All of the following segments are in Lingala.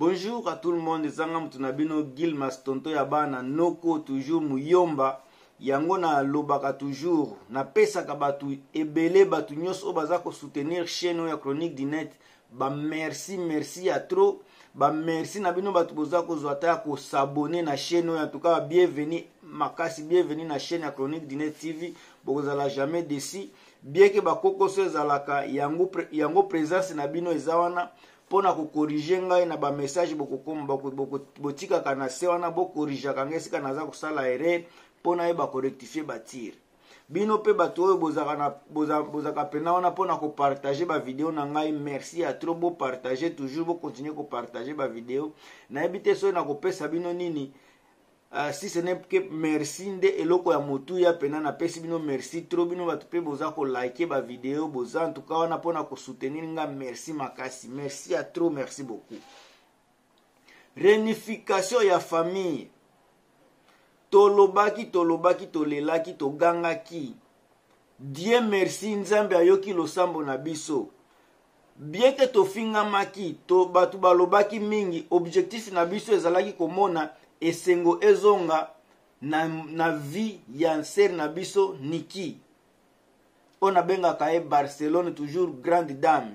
bonjour à tout le monde ezanga mutu na bino gilmas tonto ya bana noko toujours muyomba yango nalobaka toujours napesaka bato ebele bato nyonso oyo baza kosoutenir chaîne oyo ya chronique du net bamerci merci ya trop bamerci na bino bato boza kozwa ata ya kosabone na chaîne oyo antuka babienveni makasi bienveni na chaîne ya chronique du net tv bokozala jamais desi bieke bakokoso ezalaka yango, yango présence na bino eza wana mpo na kokorige ngai na bamessage bokokoma botikaka na se wana bokorijaka ngai esika naza kosala erreur mpo nayeba korectifie batire bino mpe bato oyo bozaka mpena wana mpona kopartage bavideo na ngai merci ya tro bopartage toujours bokontinue kopartage bavideo nayebi te soki nakopesa bino nini uh, si ce n'est que merci nde eloko ya motuya pena napesi bino merci tro bino bato mpe boza kolike bavideo boza antuka wana mpona kosoutenir nga merci makasi merci ya tro merci beaucoup réunification ya famille tolobaki tolobaki tolelaki togangaki die merci nzambe ayoki losambo na biso bien ke tofingamaki to bato balobaki mingi objectif na biso ezalaki komona esengo ezonga na, na vie ya nsere na biso niki oyo nabengaka ye barcelone toujours grande dame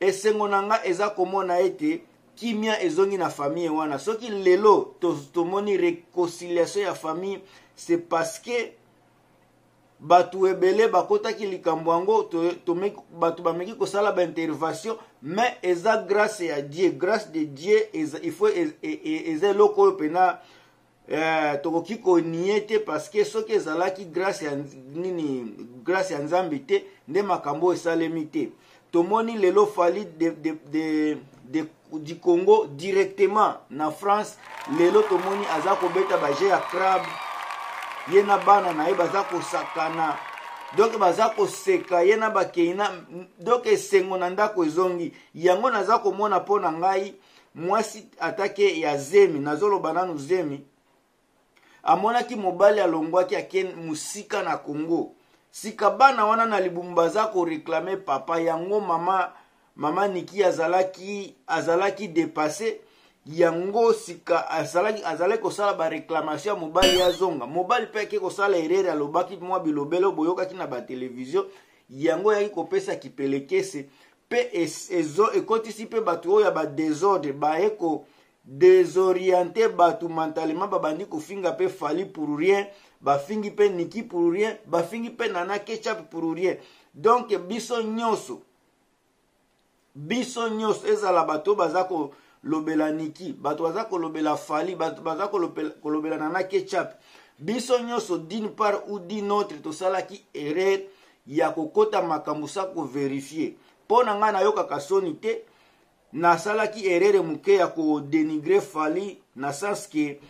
esengo na nga eza komona ete kimia ezongi na famille wana soki lelo tomoni to réconciliation ya famille c'est parce que bato ebele bakotaki likambo yango bato bameki kosala baintervention mais eza grâce ya dieu grâce de dieu ifo e, e, e, eza eloko oyo mpena eh, tokoki konie te parceke soki ezalaki grâce ya nini grâce ya nzambe te nde makambo oyo esalemi te tomoni lelo fali du congo directement na france lelo tomoni aza kobeta baje ya crabe ye na bana na ye baza kosakana donk baza koseka ye na bakei na donk esengo na ndako ezongi yango naza komona mpo na ngai mwasi atake ya zemi nazoloba nanu zemi amonaki mobali alongwaki ake mosika na kongo sika bana wana na libumu baza koreklame papa yango mama mama niki azalaki azalaki depase yango sika azalaki kosala bareklamation ya mobali azonga mobali mpe ayaki kosala erere alobaki mwa bilobelo boyokaki na batelevizio yango eyaki kopesa kipelekese mpe ekotisi mpe bato oyo ya badesordre baye kodesoriente bato mentalema babandi kofinga mpe fali pour rien bafingi mpe niki pour rien bafingi mpe nana ketchup pour rien donk biso nyonso biso nyonso ezala bato baza ko kolobela niki bato baza kolobela fali bato baza kolobelana na ketchup biso nyonso dune part ou dune autre tosalaki erreur ya kokɔta makambo sa koverifie mpo na ngai nayokaka soni te nasalaki erreur moke ya kodenigre fali na sens ke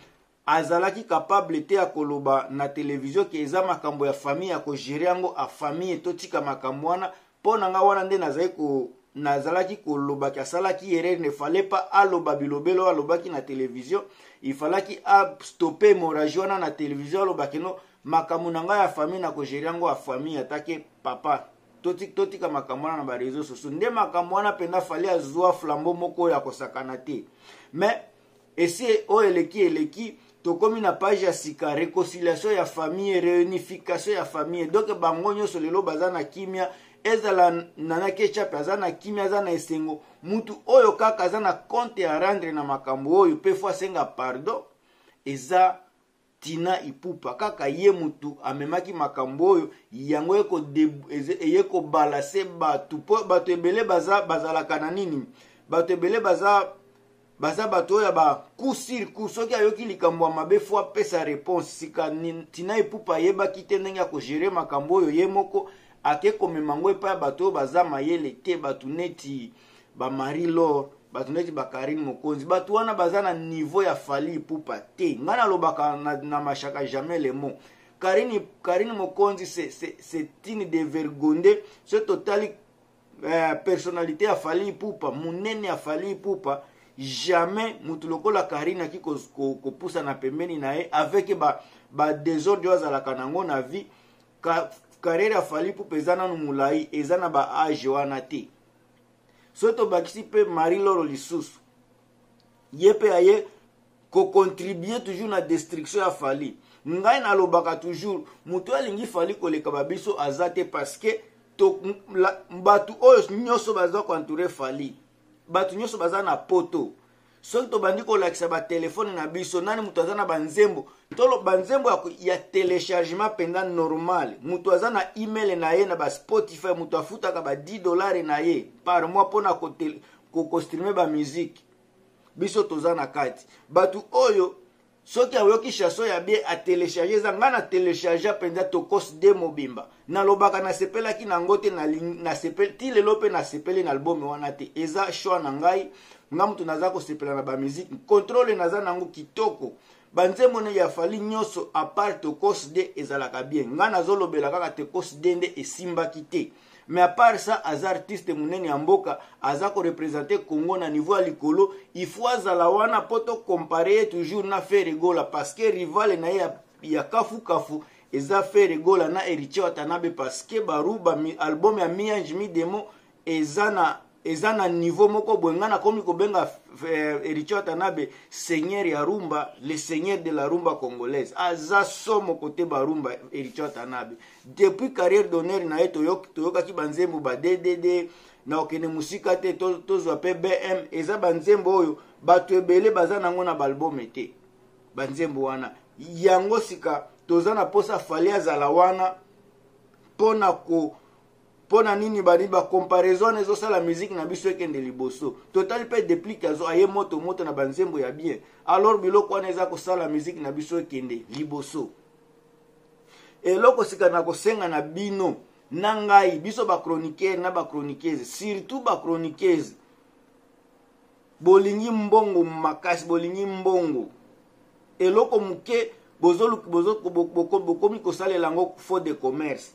azalaki kapable te ya koloba na televizio ke eza makambo ya famille ya kogere yango afamille totika makambo wana mpo na ngai wana nde nazali ko nazalaki kolobaki asalaki erreur ne fallait pas aloba bilobelo alobaki na televizio ifalaki astope hémorragie wana na televizio alobaki no makambo na ngai ya famille nakogere yango ya famille atake papa totika toti makambo wana na bareseau soso nde makambo wana mpenza fali azwa flambo moko oyo akosakana te me esi oyo eleki eleki tokomi na page ya sika réconciliation ya famille réunification ya famille donk bango nyonso lelo baza na kimia ezala na na kechape aza na kimia aza na esengo mutu oyo kaka aza na compte ya rendre na makambo oyo mpe fo asenga pardon eza tina ipupa kaka ye mutu amemaki makambo oyo yango eye kobala se bato mpo bato ebele baza bazalaka na nini bato ebele baza baza bato oyo ya bakusirku soki ayoki likambo ya mabe fo apesa réponse sika tina ipupa ayebaki te ndenge ya kogere makambo oyo ye moko ake komema yango epai ya bato oyo baza mayele te bato neti bamarie lor bato neti bakarine mokonzi bato wana baza na niveau ya fali pupa te ngai nalobaka na, na mashaka jamais le mot karine, karine mokonzi c'est tine de vergonde so totali eh, personnalité ya fali pupa monene ya fali pupa jamais motu lokola karine aki kopusa ko, ko na pembeni na ye avec badesordre ba oyo azalaka nango na vie karere afali mpupe eza nanu molai eza na baage wana te so tobakisi mpe mari loro lisusu ye mpe aye kokontribue toujours na destruction ya fali ngai nalobaka toujours moto alingi fali koleka babiso aza te parceke bato oyo nyonso baza koentoure fali bato nyonso baza na poto soki tobandi kolakisa batelefone na biso nani moto aza na banzembo tolo banzembo ya téléchargement mpenza normal moto aza na email na ye na baspotify moto afutaka ba 10 dolare na ye par mois mpona kokostrime bamusike biso toza na kati bato oyo soki ayoki chanson ya bie atelecharge eza ngai na telecharge mpenza tokosi de mobimba nalobaka nasepelaki nango te ti lelo mpe nasepeli na albome wana te eza shwa na ngai nga moto naza kosepela na bamusike controle naza nango kitoko banzembo ne ya fali nyonso apart tokos d ezalaka bien nga nazolobela kaka tekos d nde esimbaki te mais apart ça aza artiste monene ya mboka aza korepresente congo na niveau ya likolo ifo azala wana mpo tokompare ye toujours na feregola parce que rivale na ye ya, ya kafukafu eza feregola na eritie watanabe parce que baru baalbum ya miange midemo eza na eza na niveau moko boye ngai nakomi kobenga eh, ericho atanabe seigneur ya rumba le seigneur de la rumba congolaise aza somo kote barumba ericho atanabe depuis carrière d'honneur na ye toyokaki banzembo baddd na kokende mosika te tozwa mpe bm eza banzembo oyo bato ebele baza nango na balbome te banzembo wana yango sika toza na mposa fali azala wana mpo na ko mpo na nini banini bacomparaison wana ezosala miziki na biso ekende liboso totali mpe deplike azo aye moto moto na banzembo ya bien alors biloko wana eza kosala miziki na biso ekende liboso eloko sika na kosenga na bino na ngai biso bachroniqere na bachroniqueuse surtout bachroniqueuse bolingi mbongo makasi bolingi mbongo eloko moke bokomi kosalela yango faux de commerce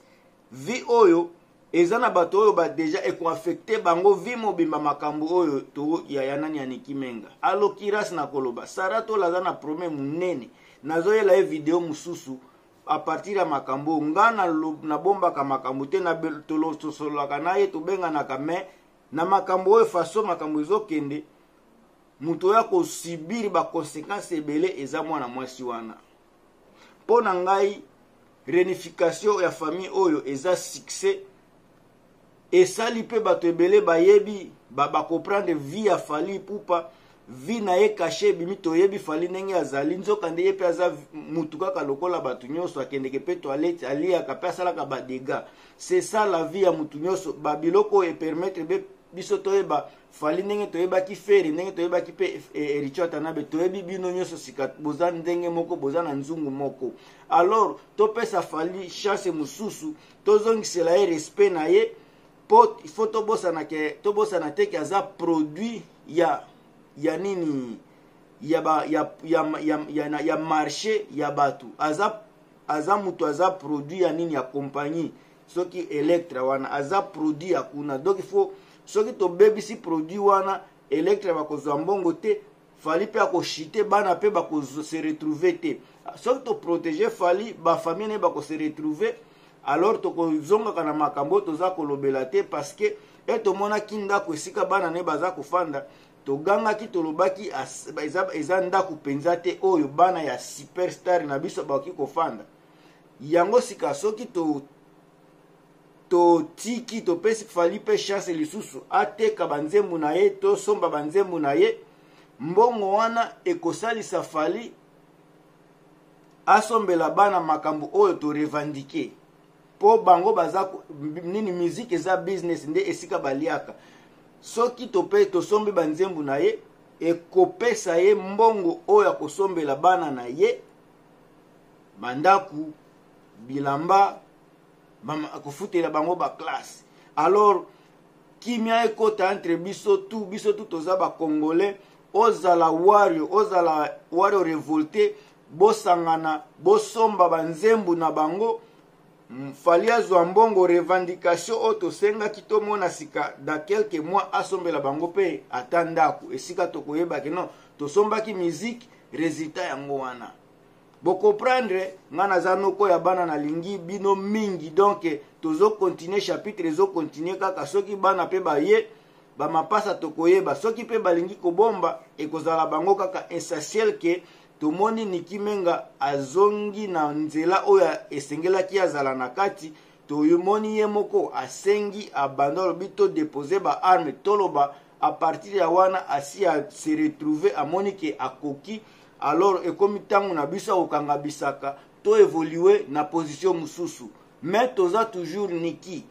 vi oyo eza na bato oyo badeja ekoaffecte bango vi mobimba makambo oyo toyaya nani aniki menga alokirasi na koloba sara tola aza na probleme monene nazoyela ye video mosusu apartir ya makambo oyo nga nabombaka makambo te tosololaka na ye tobenganaka me na makambo oyo faso makambo ezokende moto oyo akosibiri bakonsekanse ebele eza mwana mwasi wana mpo na ngai réunification ya famille oyo eza succès esali mpe bato ebele bayebi bakoprendre ba vi ya fali pupa vi na ye kashe ebimi toyebi fali ndenge azali nzoka nde ye mpe aza mutu kaka lokola bato nyonso akendeke mpe toilette aliaka mpe asalaka badega se sa la vi ya mutu nyonso babiloko oyo epermetre biso toyeba fali ndenge toyebaki feri ndenge toyebaki mpe eh, ericho atanabe toyebi bino nyonso sika boza ndenge moko boza na nzungu moko alors topesa fali chance mosusu tozongisela ye respect na ye mpo ifo tobosana ke tobosana te ke aza produit ya ya nini ya, ba, ya, ya, ya, ya, ya, ya marché ya bato aza, aza moto aza produit ya nini ya compagnie soki electra wana aza produit ya kuna donc ifo soki tobebisi produit wana electra bakozwa mbongo te fali mpe akoshite bana mpe bakose retrouve te soki toprotege fali bafamie naye bakose retrouve alors tokozongaka na makambo toza kolobela te parceke e eh, tomonaki ndako esika bana ne baza kofanda togangaki tolobaki eza, eza ndako mpenza te oyo bana ya superstar na biso bakoki kofanda yango sika soki to totiki topesi fali mpe chance lisusu ateka banzembo na ye tosomba banzembo na ye mbongo wana ekosalisa fali asombela bana makambo oyo torevandike mpo bango baza nini miziki eza business nde esika baliaka soki tope tosombi banzembo na ye ekopesa ye mbongo oyo akosombela bana na ye bandaku bilamba akofutela bango baklasse alors kimia ekota entre biso tu biso tu toza bacongolais ozala wario ozala wario revolte bosangana bosomba banzembo na bango mfali azwa mbongo revendication oyo tosengaki tomona sika da quelque mois asombela bango mpe ata ndako esika tokoyebaki non tosombaki miziki resultat yango wana bokomprendre nga naza noko ya bana nalingi bino mingi donk tozokontinue chapitre ezokontinue kaka soki bana mpe baye bamapasa tokoyeba soki mpe balingi kobomba ekozala bango kaka essentiel ke tomoni nikimenga azongi na nzela oyo esengelaki azala na kati tomoni ye moko asengi abanda alobi todepose baarme toloba apartir ya wana asi ase retrouve amoni ke akoki alors ekomi ntango na biso akokanga bisaka to evolue na position mosusu me toza toujours niki